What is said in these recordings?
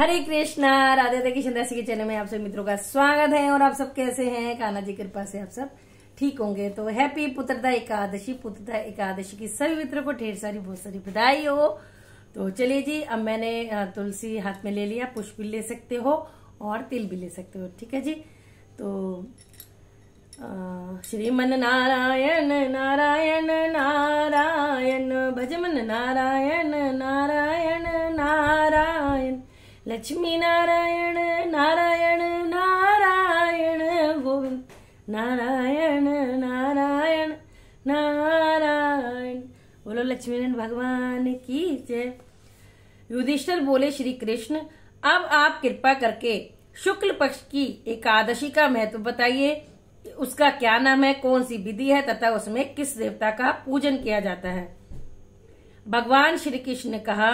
हरे कृष्णा राधे राधे किशन दासी के चैनल में आप सभी मित्रों का स्वागत है और आप सब कैसे हैं काना जी कृपा से आप सब ठीक होंगे तो हैप्पी पुत्रता एकादशी पुत्रता एकादशी की सभी मित्रों को ढेर सारी बहुत सारी बधाई हो तो चलिए जी अब मैंने तुलसी हाथ में ले लिया पुष्प भी ले सकते हो और तिल भी ले सकते हो ठीक है जी तो श्रीमन नारायण नारायण नारायण भजमन नारायण नारायण लक्ष्मी नारायण नारायण नारायण गोविंद नारायण नारायण नारायण बोलो नारायण भगवान की जय युधिष्ठर बोले श्री कृष्ण अब आप कृपा करके शुक्ल पक्ष की एकादशी का महत्व बताइए उसका क्या नाम है कौन सी विधि है तथा उसमें किस देवता का पूजन किया जाता है भगवान श्री कृष्ण ने कहा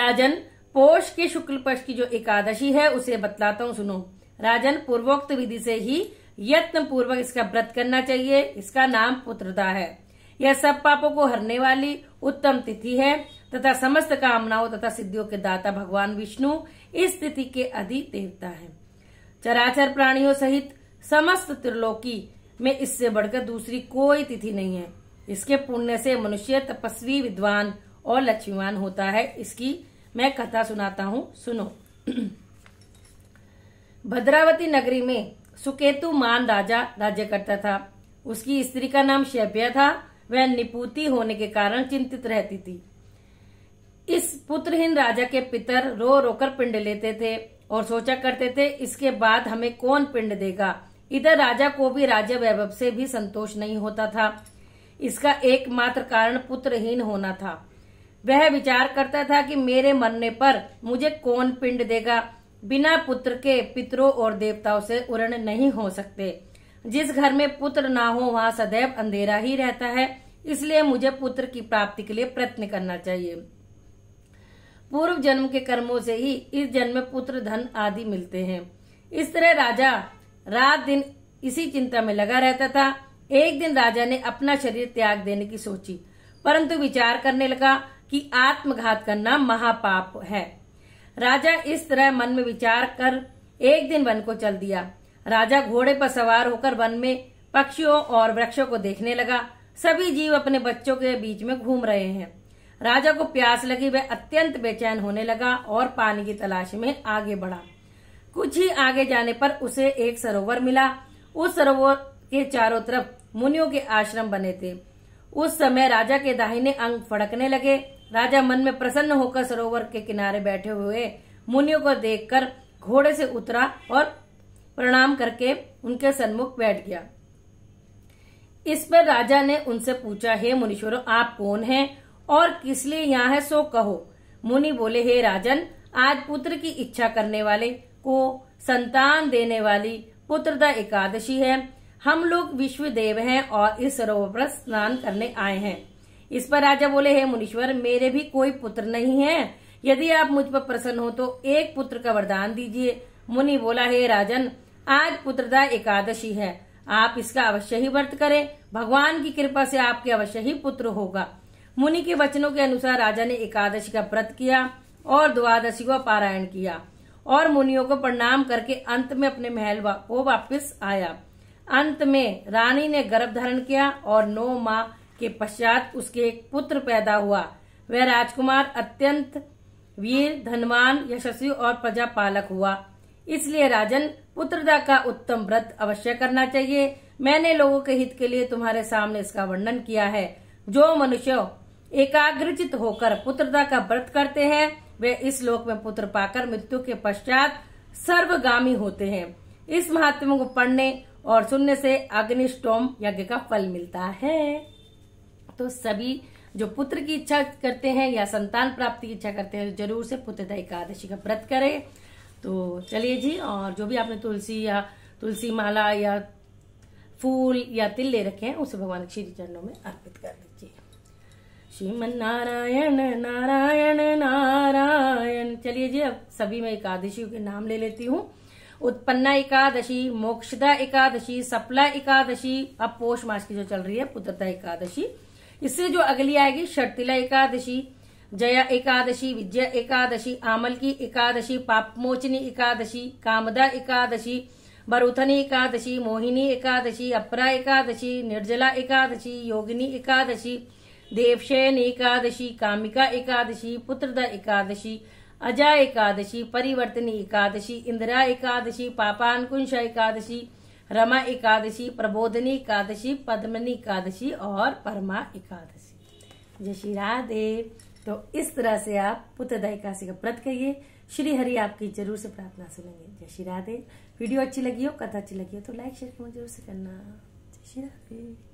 राजन पोष के शुक्ल पक्ष की जो एकादशी है उसे बतलाता हूँ सुनो राजन पूर्वोक्त विधि से ही यत्न पूर्वक इसका व्रत करना चाहिए इसका नाम पुत्रता है यह सब पापों को हरने वाली उत्तम तिथि है तथा समस्त कामनाओं तथा सिद्धियों के दाता भगवान विष्णु इस तिथि के अधि देवता है चराचर प्राणियों सहित समस्त त्रिलोकी में इससे बढ़कर दूसरी कोई तिथि नहीं है इसके पुण्य से मनुष्य तपस्वी विद्वान और लक्ष्मीवान होता है इसकी मैं कथा सुनाता हूँ सुनो भद्रावती नगरी में सुकेतु मान राजा राज्य करता था उसकी स्त्री का नाम शैभ्या था वह निपुति होने के कारण चिंतित रहती थी इस पुत्रहीन राजा के पितर रो रोकर पिंड लेते थे और सोचा करते थे इसके बाद हमें कौन पिंड देगा इधर राजा को भी राज्य वैभव से भी संतोष नहीं होता था इसका एकमात्र कारण पुत्रहीन होना था वह विचार करता था कि मेरे मरने पर मुझे कौन पिंड देगा बिना पुत्र के पितरों और देवताओं से उर्ण नहीं हो सकते जिस घर में पुत्र ना हो वहाँ सदैव अंधेरा ही रहता है इसलिए मुझे पुत्र की प्राप्ति के लिए प्रयत्न करना चाहिए पूर्व जन्म के कर्मों से ही इस जन्म में पुत्र धन आदि मिलते हैं इस तरह राजा रात दिन इसी चिंता में लगा रहता था एक दिन राजा ने अपना शरीर त्याग देने की सोची परंतु विचार करने लगा कि आत्मघात करना महापाप है राजा इस तरह मन में विचार कर एक दिन वन को चल दिया राजा घोड़े पर सवार होकर वन में पक्षियों और वृक्षों को देखने लगा सभी जीव अपने बच्चों के बीच में घूम रहे हैं राजा को प्यास लगी वह अत्यंत बेचैन होने लगा और पानी की तलाश में आगे बढ़ा कुछ ही आगे जाने पर उसे एक सरोवर मिला उस सरोवर के चारों तरफ मुनियों के आश्रम बने थे उस समय राजा के दाहिने अंग फड़कने लगे राजा मन में प्रसन्न होकर सरोवर के किनारे बैठे हुए मुनियों को देखकर घोड़े से उतरा और प्रणाम करके उनके सन्मुख बैठ गया इस पर राजा ने उनसे पूछा हे मुनीश्वर आप कौन हैं और किस लिए यहाँ है सो कहो मुनि बोले हे राजन आज पुत्र की इच्छा करने वाले को संतान देने वाली पुत्रदा एकादशी है हम लोग विश्व देव है और इस सरोवर पर स्नान करने आए हैं इस पर राजा बोले हे मुनीश्वर मेरे भी कोई पुत्र नहीं है यदि आप मुझ पर प्रसन्न हो तो एक पुत्र का वरदान दीजिए मुनि बोला हे राजन आज पुत्रदा एकादशी है आप इसका अवश्य ही व्रत करें भगवान की कृपा से आपके अवश्य ही पुत्र होगा मुनि के वचनों के अनुसार राजा ने एकादशी का व्रत किया और द्वादशी को पारायण किया और मुनियों को प्रणाम करके अंत में अपने महल को वापस आया अंत में रानी ने गर्भ धारण किया और नौ माह के पश्चात उसके एक पुत्र पैदा हुआ वह राजकुमार अत्यंत वीर धनवान यशस्वी और प्रजापालक हुआ इसलिए राजन पुत्रदा का उत्तम व्रत अवश्य करना चाहिए मैंने लोगों के हित के लिए तुम्हारे सामने इसका वर्णन किया है जो मनुष्य एकाग्रचित होकर पुत्रदा का व्रत करते हैं वे इस लोक में पुत्र पाकर मृत्यु के पश्चात सर्वगामी होते हैं इस महात्मा को पढ़ने और सुनने से अग्निष्टोम यज्ञ का फल मिलता है तो सभी जो पुत्र की इच्छा करते हैं या संतान प्राप्ति की इच्छा करते हैं जरूर से पुत्रता एकादशी का व्रत करें तो चलिए जी और जो भी आपने तुलसी या तुलसी माला या फूल या तिल ले रखे हैं उसे भगवान श्री चरणों में अर्पित कर दीजिए श्रीमन नारायण नारायण नारायण चलिए जी अब सभी मैं एकादशियों के नाम ले लेती हूँ उत्पन्ना एकादशी मोक्षदा एकादशी सपला एकादशी अब पोष मास की जो चल रही है पुत्रता एकादशी इससे जो अगली आएगी शर्तिला एकादशी जया एकादशी विद्या एकादशी आमल की एकादशी पापमोचनी एकादशी कामदा एकादशी बरुथनी एकादशी मोहिनी एकादशी अपरा एकादशी निर्जला एकादशी योगिनी एकादशी देवशयन एकादशी कामिका एकादशी पुत्रदा एकादशी अजा एकादशी परिवर्तनी एकादशी इंदिरा एकादशी पापानकुंश एकादशी रमा एकादशी प्रबोधनी एकादशी पद्मनी एकादशी और परमा एकादशी जय श्री राधे तो इस तरह से आप पुत्रदा एकादशी का व्रत करिए श्री हरि आपकी जरूर से प्रार्थना सुनेंगे जय श्री राधे वीडियो अच्छी लगी हो कथा अच्छी लगी हो तो लाइक शेयर जरूर से करना जय श्री राधे